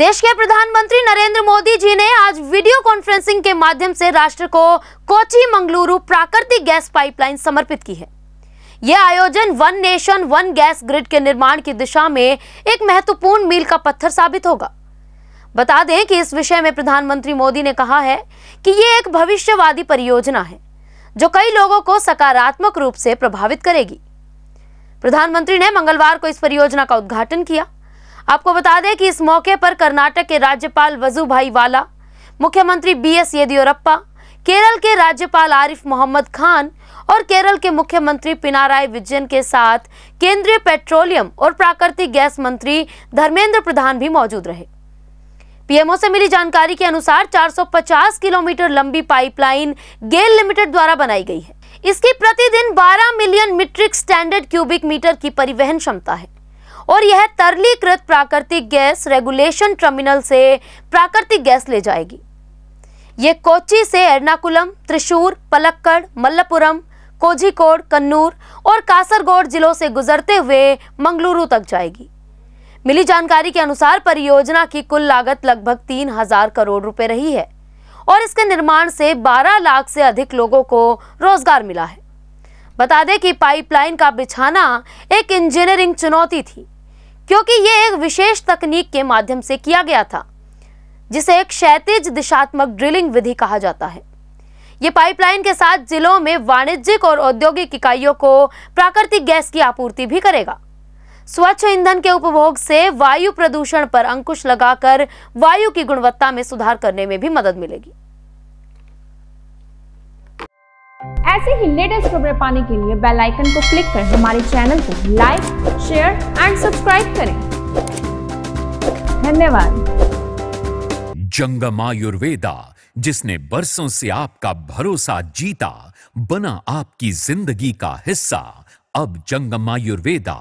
देश के प्रधानमंत्री नरेंद्र मोदी जी ने आज वीडियो कॉन्फ्रेंसिंग के माध्यम से राष्ट्र को कोची मंगलुरु प्राकृतिक गैस पाइपलाइन समर्पित की है यह आयोजन one nation one gas grid के निर्माण की दिशा में एक महत्वपूर्ण मील का पत्थर साबित होगा बता दें कि इस विषय में प्रधानमंत्री मोदी ने कहा है कि ये एक भविष्यवादी परियोजना है जो कई लोगों को सकारात्मक रूप से प्रभावित करेगी प्रधानमंत्री ने मंगलवार को इस परियोजना का उद्घाटन किया आपको बता दें कि इस मौके पर कर्नाटक के राज्यपाल भाई वाला मुख्यमंत्री बी एस येदियुरप्पा केरल के राज्यपाल आरिफ मोहम्मद खान और केरल के मुख्यमंत्री पिनाराय विजयन के साथ केंद्रीय पेट्रोलियम और प्राकृतिक गैस मंत्री धर्मेंद्र प्रधान भी मौजूद रहे पीएमओ से मिली जानकारी के अनुसार 450 किलोमीटर लंबी पाइपलाइन गेल लिमिटेड द्वारा बनाई गई है इसकी प्रतिदिन 12 million metric standard cubic metre की परिवहन क्षमता है और यह तरलीकृत प्राकृतिक गैस रेगुलेशन टर्मिनल से प्राकृतिक गैस ले जाएगी ये कोची से एर्नाकुलम त्रिशूर पलक्कड़ मल्लपुरम कोझिकोड कन्नूर और कासरगोड जिलों से गुजरते हुए मंगलुरु तक जाएगी मिली जानकारी के अनुसार परियोजना की कुल लागत लगभग तीन हजार करोड़ रुपए रही है और इसके निर्माण से 12 लाख से अधिक लोगों को रोजगार मिला है बता दें कि पाइपलाइन का बिछाना एक इंजीनियरिंग चुनौती थी क्योंकि ये एक विशेष तकनीक के माध्यम से किया गया था जिसे एक क्षैतिज दिशात्मक ड्रिलिंग विधि कहा जाता है ये पाइपलाइन के साथ जिलों में वाणिज्यिक और औद्योगिक इकाइयों को प्राकृतिक गैस की आपूर्ति भी करेगा स्वच्छ ईंधन के उपभोग से वायु प्रदूषण पर अंकुश लगाकर वायु की गुणवत्ता में सुधार करने में भी मदद मिलेगी ऐसे ही लेटेस्ट खबरें पाने के लिए बेल आइकन को क्लिक करें हमारे चैनल को लाइक शेयर एंड सब्सक्राइब करें धन्यवाद जंगम आयुर्वेदा जिसने बरसों से आपका भरोसा जीता बना आपकी जिंदगी का हिस्सा अब जंगम आयुर्वेदा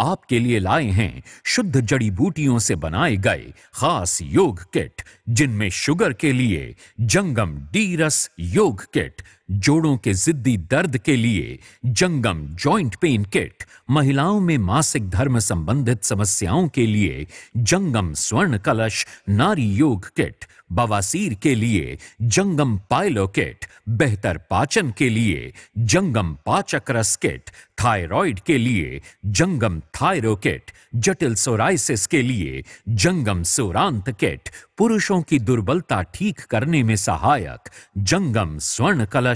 आपके लिए लाए हैं शुद्ध जड़ी बूटियों से बनाए गए खास योग किट जिनमें शुगर के लिए जंगम डीरस योग किट जोड़ों के जिद्दी दर्द के लिए जंगम जॉइंट पेन किट महिलाओं में मासिक धर्म संबंधित समस्याओं के लिए जंगम स्वर्ण कलश नारी योग किट बवासीर के लिए जंगम पायलो किट बेहतर पाचन के लिए जंगम पाचक रस किट थायराइड के लिए जंगम थायरो किट जटिल सोराइसिस के लिए जंगम सोरांत किट पुरुषों की दुर्बलता ठीक करने में सहायक जंगम स्वर्ण कलश